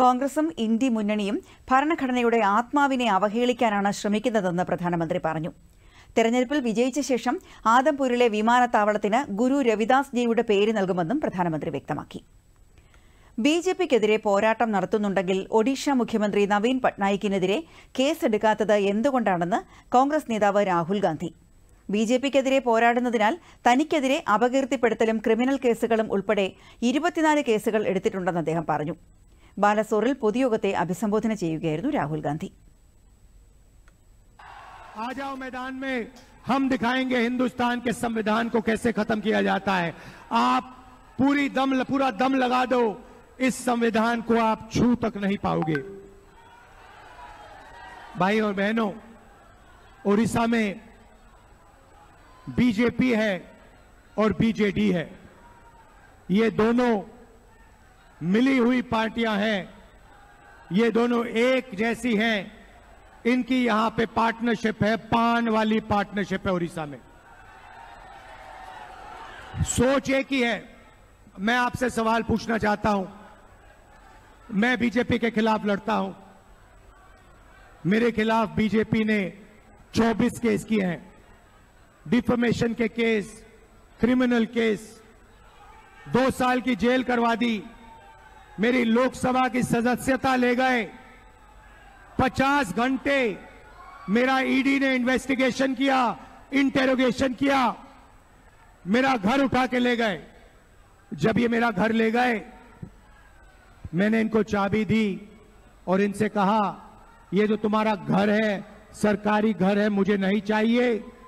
കോൺഗ്രസും ഇന്ത്യ മുന്നണിയും ഭരണഘടനയുടെ ആത്മാവിനെ അവഹേളിക്കാനാണ് ശ്രമിക്കുന്നതെന്ന് പ്രധാനമന്ത്രി പറഞ്ഞു തെരഞ്ഞെടുപ്പിൽ വിജയിച്ച ശേഷം ആദംപൂരിലെ വിമാനത്താവളത്തിന് ഗുരു രവിദാസ് ജിയുടെ പേര് നൽകുമെന്നും പ്രധാനമന്ത്രി വ്യക്തമാക്കി ബി ജെ പിക്കെതിരെ പോരാട്ടം നടത്തുന്നുണ്ടെങ്കിൽ ഒഡീഷ മുഖ്യമന്ത്രി നവീൻ പട്നായിക്കിനെതിരെ കേസെടുക്കാത്തത് എന്തുകൊണ്ടാണെന്ന് കോൺഗ്രസ് നേതാവ് രാഹുൽ ഗാന്ധി ബി ജെ പിക്കെതിരെ പോരാടുന്നതിനാൽ തനിക്കെതിരെ അപകീർത്തിപ്പെടുത്തലും ക്രിമിനൽ കേസുകളും ഉൾപ്പെടെ ഇരുപത്തിനാല് കേസുകൾ എടുത്തിട്ടുണ്ടെന്ന് അദ്ദേഹം പറഞ്ഞു ബാലസോറിൽ പൊതുയോഗത്തെ അഭിസംബോധന राहुल गांधी आ जाओ मैदान में हम दिखाएंगे हिंदुस्तान के संविधान को कैसे खत्म किया जाता है आप पूरी दम पूरा दम लगा दो इस संविधान को आप छू तक नहीं पाओगे भाई और बहनों उड़ीसा में बीजेपी है और बीजेडी है ये दोनों मिली हुई पार्टियां हैं ये दोनों एक जैसी हैं इनकी यहां पे पार्टनरशिप है पान वाली पार्टनरशिप है उड़ीसा में सोच एक ही है मैं आपसे सवाल पूछना चाहता हूं मैं बीजेपी के खिलाफ लड़ता हूं मेरे खिलाफ बीजेपी ने 24 केस किए हैं डिफमेशन के केस क्रिमिनल केस दो साल की जेल करवा दी मेरी लोकसभा की सदस्यता ले गए 50 घंटे मेरा ईडी e ने इन्वेस्टिगेशन किया इंटेरोगेशन किया मेरा घर उठा के ले गए जब ये मेरा घर ले गए मैंने इनको चाबी दी और इनसे कहा ये जो तुम्हारा घर है सरकारी घर है मुझे नहीं चाहिए